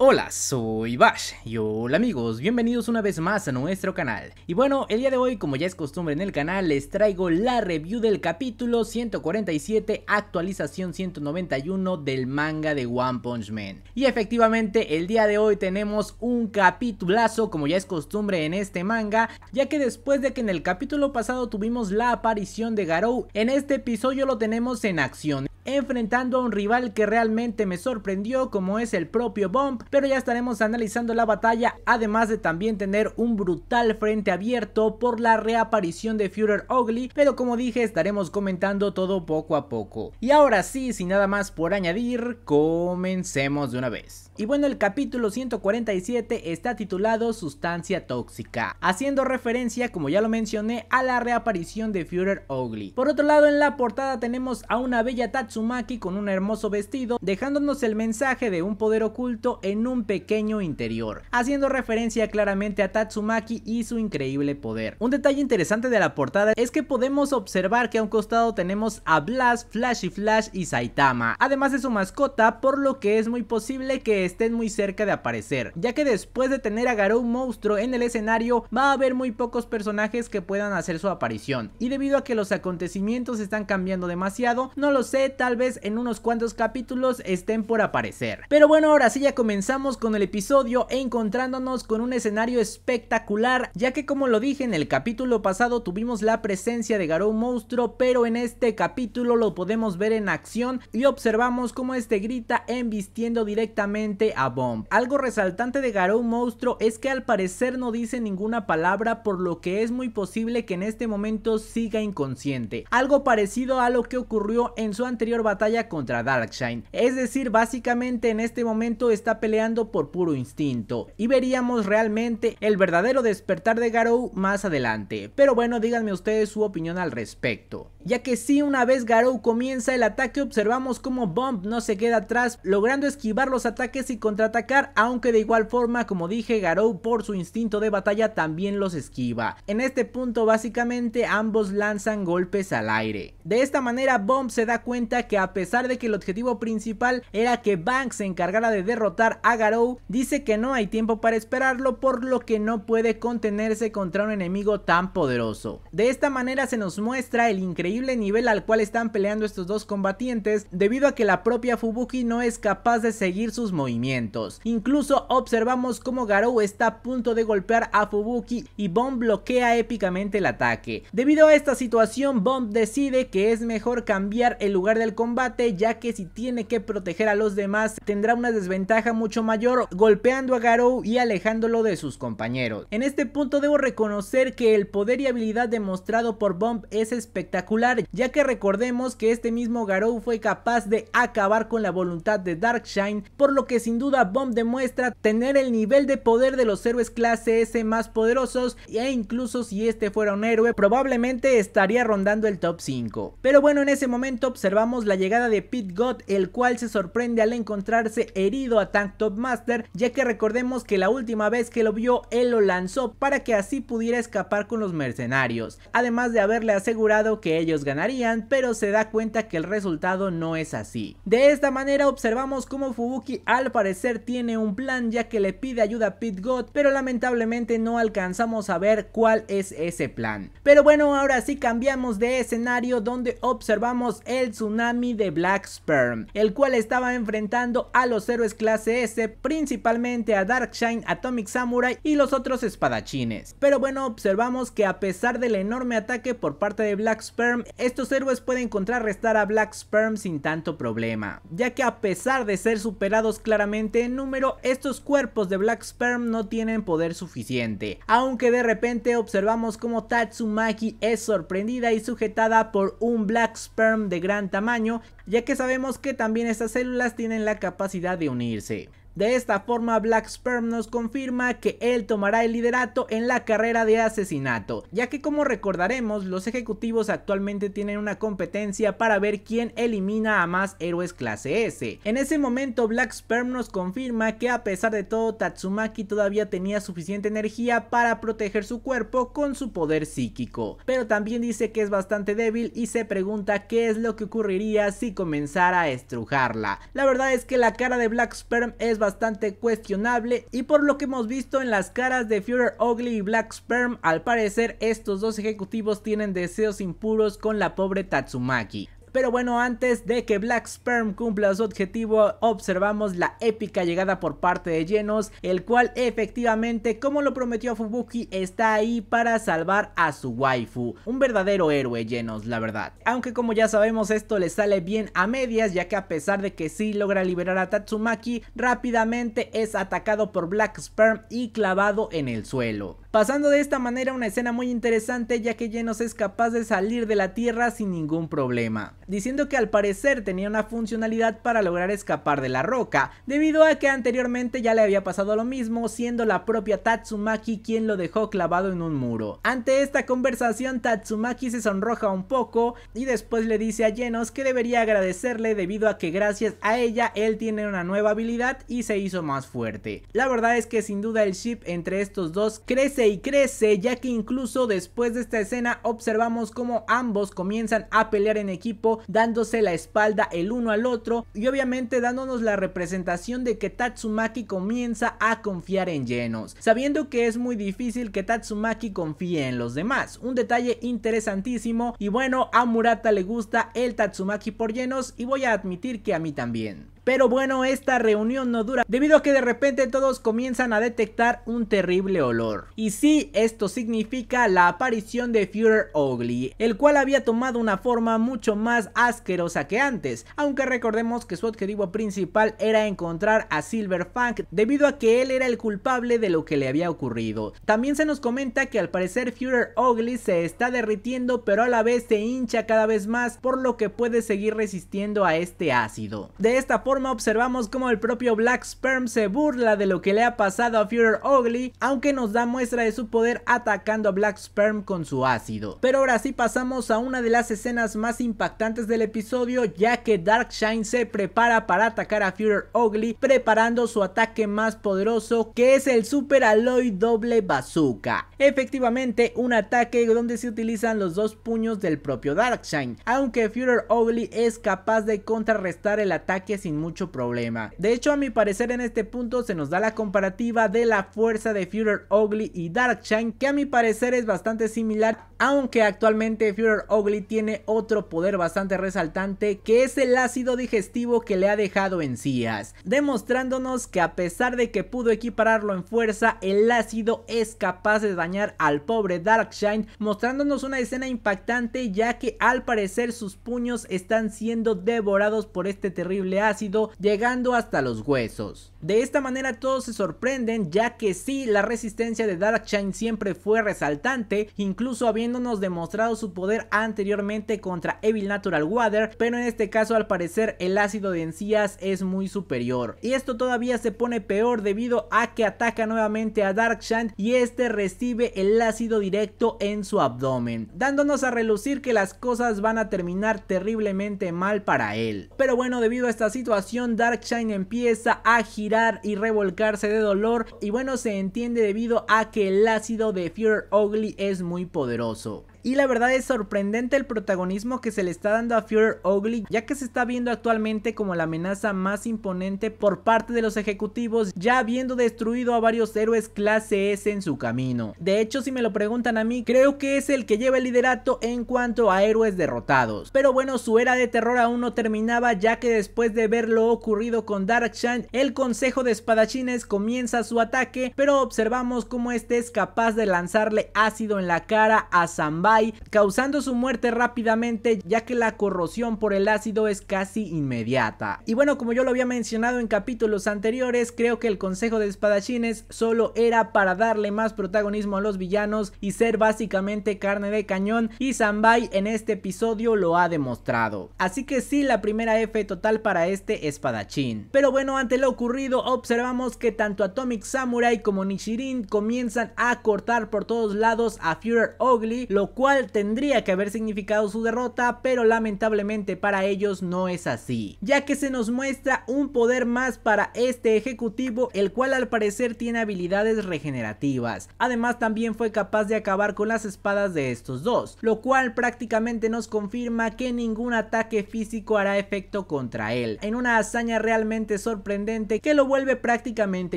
Hola, soy Bash y hola amigos, bienvenidos una vez más a nuestro canal. Y bueno, el día de hoy, como ya es costumbre en el canal, les traigo la review del capítulo 147, actualización 191 del manga de One Punch Man. Y efectivamente, el día de hoy tenemos un capitulazo, como ya es costumbre en este manga, ya que después de que en el capítulo pasado tuvimos la aparición de Garou, en este episodio lo tenemos en acción enfrentando a un rival que realmente me sorprendió como es el propio Bomb, pero ya estaremos analizando la batalla además de también tener un brutal frente abierto por la reaparición de Führer Ugly, pero como dije estaremos comentando todo poco a poco. Y ahora sí, sin nada más por añadir, comencemos de una vez. Y bueno, el capítulo 147 está titulado Sustancia Tóxica, haciendo referencia, como ya lo mencioné, a la reaparición de Führer ugly Por otro lado, en la portada tenemos a una bella Tatsumaki con un hermoso vestido, dejándonos el mensaje de un poder oculto en un pequeño interior, haciendo referencia claramente a Tatsumaki y su increíble poder. Un detalle interesante de la portada es que podemos observar que a un costado tenemos a Blast, Flashy Flash y Saitama, además de su mascota, por lo que es muy posible que estén muy cerca de aparecer, ya que después de tener a Garou monstruo en el escenario va a haber muy pocos personajes que puedan hacer su aparición, y debido a que los acontecimientos están cambiando demasiado, no lo sé, tal vez en unos cuantos capítulos estén por aparecer. Pero bueno, ahora sí ya comenzamos con el episodio encontrándonos con un escenario espectacular, ya que como lo dije en el capítulo pasado tuvimos la presencia de Garou monstruo, pero en este capítulo lo podemos ver en acción y observamos cómo este grita embistiendo directamente a Bomb. Algo resaltante de Garou Monstruo es que al parecer no dice ninguna palabra por lo que es muy posible que en este momento siga inconsciente. Algo parecido a lo que ocurrió en su anterior batalla contra Darkshine. Es decir, básicamente en este momento está peleando por puro instinto. Y veríamos realmente el verdadero despertar de Garou más adelante. Pero bueno, díganme ustedes su opinión al respecto. Ya que si una vez Garou comienza el ataque observamos como Bomb no se queda atrás logrando esquivar los ataques y contraatacar, aunque de igual forma, como dije, Garou por su instinto de batalla también los esquiva. En este punto básicamente ambos lanzan golpes al aire. De esta manera Bomb se da cuenta que a pesar de que el objetivo principal era que Banks se encargara de derrotar a Garou, dice que no hay tiempo para esperarlo por lo que no puede contenerse contra un enemigo tan poderoso. De esta manera se nos muestra el increíble nivel al cual están peleando estos dos combatientes debido a que la propia Fubuki no es capaz de seguir sus movimientos movimientos. Incluso observamos cómo Garou está a punto de golpear a Fubuki y Bomb bloquea épicamente el ataque. Debido a esta situación, Bomb decide que es mejor cambiar el lugar del combate ya que si tiene que proteger a los demás tendrá una desventaja mucho mayor golpeando a Garou y alejándolo de sus compañeros. En este punto debo reconocer que el poder y habilidad demostrado por Bomb es espectacular ya que recordemos que este mismo Garou fue capaz de acabar con la voluntad de Darkshine por lo que sin duda Bomb demuestra tener el nivel de poder de los héroes clase S más poderosos e incluso si este fuera un héroe probablemente estaría rondando el top 5. Pero bueno en ese momento observamos la llegada de Pit God el cual se sorprende al encontrarse herido a Tank Top Master ya que recordemos que la última vez que lo vio él lo lanzó para que así pudiera escapar con los mercenarios además de haberle asegurado que ellos ganarían pero se da cuenta que el resultado no es así. De esta manera observamos cómo Fubuki al parecer tiene un plan ya que le pide ayuda a Pit God, pero lamentablemente no alcanzamos a ver cuál es ese plan. Pero bueno, ahora sí cambiamos de escenario donde observamos el tsunami de Black Sperm, el cual estaba enfrentando a los héroes clase S, principalmente a Darkshine, Atomic Samurai y los otros espadachines. Pero bueno, observamos que a pesar del enorme ataque por parte de Black Sperm, estos héroes pueden contrarrestar a Black Sperm sin tanto problema, ya que a pesar de ser superados claramente en número, estos cuerpos de Black Sperm no tienen poder suficiente, aunque de repente observamos como Tatsumaki es sorprendida y sujetada por un Black Sperm de gran tamaño, ya que sabemos que también estas células tienen la capacidad de unirse. De esta forma, Black Sperm nos confirma que él tomará el liderato en la carrera de asesinato, ya que como recordaremos, los ejecutivos actualmente tienen una competencia para ver quién elimina a más héroes clase S. En ese momento, Black Sperm nos confirma que a pesar de todo, Tatsumaki todavía tenía suficiente energía para proteger su cuerpo con su poder psíquico, pero también dice que es bastante débil y se pregunta qué es lo que ocurriría si comenzara a estrujarla. La verdad es que la cara de Black Sperm es bastante bastante cuestionable y por lo que hemos visto en las caras de Führer Ugly y Black Sperm, al parecer estos dos ejecutivos tienen deseos impuros con la pobre Tatsumaki. Pero bueno, antes de que Black Sperm cumpla su objetivo, observamos la épica llegada por parte de Genos, el cual efectivamente, como lo prometió a Fubuki, está ahí para salvar a su waifu. Un verdadero héroe Genos, la verdad. Aunque como ya sabemos, esto le sale bien a medias, ya que a pesar de que sí logra liberar a Tatsumaki, rápidamente es atacado por Black Sperm y clavado en el suelo. Pasando de esta manera una escena muy interesante ya que Genos es capaz de salir de la tierra sin ningún problema diciendo que al parecer tenía una funcionalidad para lograr escapar de la roca, debido a que anteriormente ya le había pasado lo mismo, siendo la propia Tatsumaki quien lo dejó clavado en un muro. Ante esta conversación, Tatsumaki se sonroja un poco y después le dice a Genos que debería agradecerle debido a que gracias a ella él tiene una nueva habilidad y se hizo más fuerte. La verdad es que sin duda el ship entre estos dos crece y crece, ya que incluso después de esta escena observamos cómo ambos comienzan a pelear en equipo dándose la espalda el uno al otro y obviamente dándonos la representación de que Tatsumaki comienza a confiar en llenos, sabiendo que es muy difícil que Tatsumaki confíe en los demás. Un detalle interesantísimo y bueno, a Murata le gusta el Tatsumaki por llenos y voy a admitir que a mí también. Pero bueno, esta reunión no dura debido a que de repente todos comienzan a detectar un terrible olor. Y sí, esto significa la aparición de Führer Ugly, el cual había tomado una forma mucho más asquerosa que antes, aunque recordemos que su objetivo principal era encontrar a Silver Fang. debido a que él era el culpable de lo que le había ocurrido. También se nos comenta que al parecer Führer Ugly se está derritiendo pero a la vez se hincha cada vez más por lo que puede seguir resistiendo a este ácido. De esta forma observamos como el propio Black Sperm se burla de lo que le ha pasado a Führer Ugly, aunque nos da muestra de su poder atacando a Black Sperm con su ácido. Pero ahora sí pasamos a una de las escenas más impactantes del episodio, ya que Darkshine se prepara para atacar a Führer Ugly, preparando su ataque más poderoso, que es el Super Alloy Doble Bazooka. Efectivamente, un ataque donde se utilizan los dos puños del propio Darkshine, aunque Führer Ugly es capaz de contrarrestar el ataque sin mucho mucho problema. De hecho, a mi parecer en este punto se nos da la comparativa de la fuerza de Führer Ugly y Darkshine, que a mi parecer es bastante similar, aunque actualmente Führer Ugly tiene otro poder bastante resaltante, que es el ácido digestivo que le ha dejado encías, demostrándonos que a pesar de que pudo equipararlo en fuerza, el ácido es capaz de dañar al pobre Darkshine, mostrándonos una escena impactante ya que al parecer sus puños están siendo devorados por este terrible ácido llegando hasta los huesos. De esta manera todos se sorprenden ya que sí, la resistencia de Darkshine siempre fue resaltante, incluso habiéndonos demostrado su poder anteriormente contra Evil Natural Water, pero en este caso al parecer el ácido de encías es muy superior. Y esto todavía se pone peor debido a que ataca nuevamente a Darkshine y este recibe el ácido directo en su abdomen, dándonos a relucir que las cosas van a terminar terriblemente mal para él. Pero bueno, debido a esta situación Darkshine empieza a girar y revolcarse de dolor y bueno se entiende debido a que el ácido de Fear Ugly es muy poderoso. Y la verdad es sorprendente el protagonismo que se le está dando a Führer Ugly, ya que se está viendo actualmente como la amenaza más imponente por parte de los ejecutivos, ya habiendo destruido a varios héroes clase S en su camino. De hecho, si me lo preguntan a mí, creo que es el que lleva el liderato en cuanto a héroes derrotados. Pero bueno, su era de terror aún no terminaba, ya que después de ver lo ocurrido con Darkshan el consejo de espadachines comienza su ataque, pero observamos cómo este es capaz de lanzarle ácido en la cara a Zamba causando su muerte rápidamente ya que la corrosión por el ácido es casi inmediata. Y bueno, como yo lo había mencionado en capítulos anteriores, creo que el consejo de espadachines solo era para darle más protagonismo a los villanos y ser básicamente carne de cañón y Zambay en este episodio lo ha demostrado. Así que sí, la primera F total para este espadachín. Pero bueno, ante lo ocurrido observamos que tanto Atomic Samurai como Nishirin comienzan a cortar por todos lados a Führer Ugly lo cual tendría que haber significado su derrota, pero lamentablemente para ellos no es así, ya que se nos muestra un poder más para este ejecutivo, el cual al parecer tiene habilidades regenerativas. Además también fue capaz de acabar con las espadas de estos dos, lo cual prácticamente nos confirma que ningún ataque físico hará efecto contra él, en una hazaña realmente sorprendente que lo vuelve prácticamente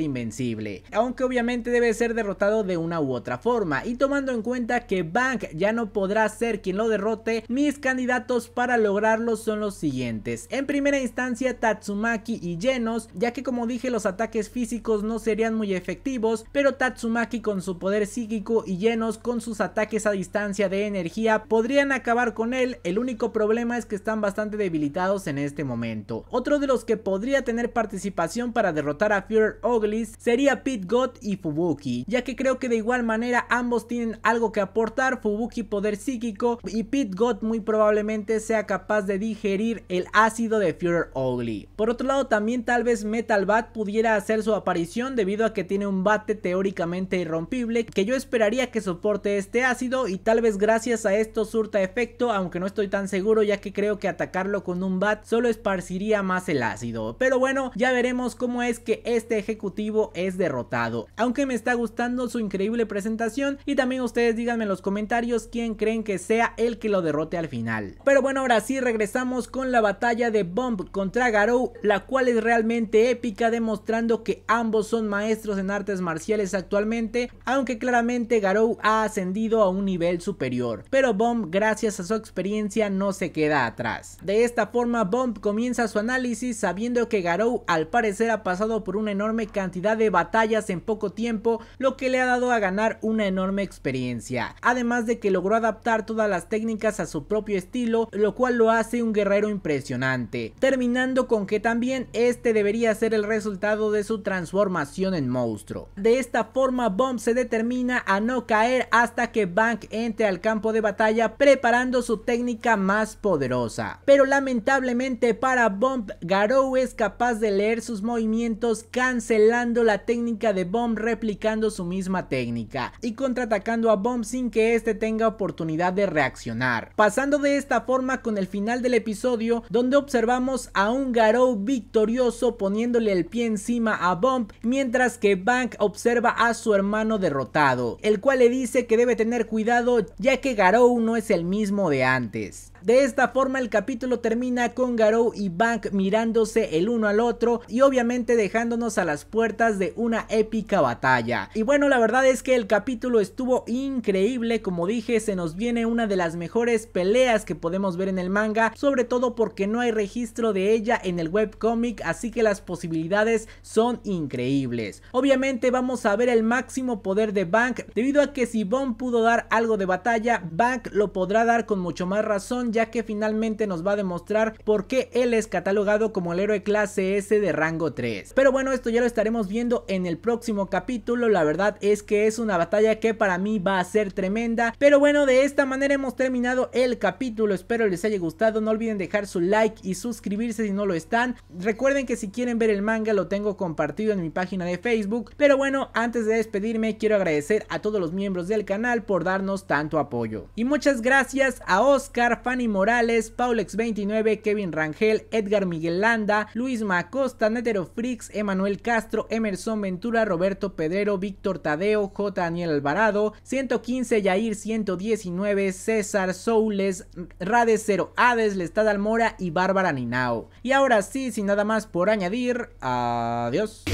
invencible, aunque obviamente debe ser derrotado de una u otra forma, y tomando en cuenta que Bank ya no podrá ser quien lo derrote, mis candidatos para lograrlo son los siguientes. En primera instancia Tatsumaki y Genos, ya que como dije los ataques físicos no serían muy efectivos, pero Tatsumaki con su poder psíquico y Genos con sus ataques a distancia de energía podrían acabar con él, el único problema es que están bastante debilitados en este momento. Otro de los que podría tener participación para derrotar a Fear Oglis sería Pit God y Fubuki, ya que creo que de igual manera ambos tienen algo que aportar, Fubuki poder psíquico y Pit God muy probablemente sea capaz de digerir el ácido de Führer Ugly. Por otro lado también tal vez Metal Bat pudiera hacer su aparición debido a que tiene un bate teóricamente irrompible que yo esperaría que soporte este ácido y tal vez gracias a esto surta efecto aunque no estoy tan seguro ya que creo que atacarlo con un bat solo esparciría más el ácido. Pero bueno ya veremos cómo es que este ejecutivo es derrotado. Aunque me está gustando su increíble presentación y también ustedes díganme en los comentarios quien creen que sea el que lo derrote al final. Pero bueno, ahora sí regresamos con la batalla de Bomb contra Garou, la cual es realmente épica demostrando que ambos son maestros en artes marciales actualmente, aunque claramente Garou ha ascendido a un nivel superior, pero Bomb gracias a su experiencia no se queda atrás. De esta forma Bomb comienza su análisis sabiendo que Garou al parecer ha pasado por una enorme cantidad de batallas en poco tiempo, lo que le ha dado a ganar una enorme experiencia, además de que lo logró adaptar todas las técnicas a su propio estilo, lo cual lo hace un guerrero impresionante, terminando con que también este debería ser el resultado de su transformación en monstruo. De esta forma Bomb se determina a no caer hasta que Bank entre al campo de batalla preparando su técnica más poderosa. Pero lamentablemente para Bomb, Garou es capaz de leer sus movimientos cancelando la técnica de Bomb replicando su misma técnica y contraatacando a Bomb sin que este tenga oportunidad de reaccionar. Pasando de esta forma con el final del episodio donde observamos a un Garou victorioso poniéndole el pie encima a Bump mientras que Bank observa a su hermano derrotado, el cual le dice que debe tener cuidado ya que Garou no es el mismo de antes. De esta forma el capítulo termina con Garou y Bank mirándose el uno al otro y obviamente dejándonos a las puertas de una épica batalla. Y bueno, la verdad es que el capítulo estuvo increíble, como dije, se nos viene una de las mejores peleas que podemos ver en el manga, sobre todo porque no hay registro de ella en el webcomic, así que las posibilidades son increíbles. Obviamente vamos a ver el máximo poder de Bank, debido a que si Bond pudo dar algo de batalla, Bank lo podrá dar con mucho más razón ya que finalmente nos va a demostrar por qué él es catalogado como el héroe clase S de rango 3. Pero bueno, esto ya lo estaremos viendo en el próximo capítulo, la verdad es que es una batalla que para mí va a ser tremenda, pero bueno, de esta manera hemos terminado el capítulo, espero les haya gustado, no olviden dejar su like y suscribirse si no lo están, recuerden que si quieren ver el manga lo tengo compartido en mi página de Facebook, pero bueno, antes de despedirme quiero agradecer a todos los miembros del canal por darnos tanto apoyo. Y muchas gracias a Oscar, Fanny Morales, Paulex29, Kevin Rangel, Edgar Miguel Landa, Luis Macosta, Netero Frix, Emanuel Castro, Emerson Ventura, Roberto Pedrero, Víctor Tadeo, J. Daniel Alvarado, 115, Yair 119, César Soules, Rades 0 Hades, Lestad Almora y Bárbara Ninao. Y ahora sí, sin nada más por añadir, adiós.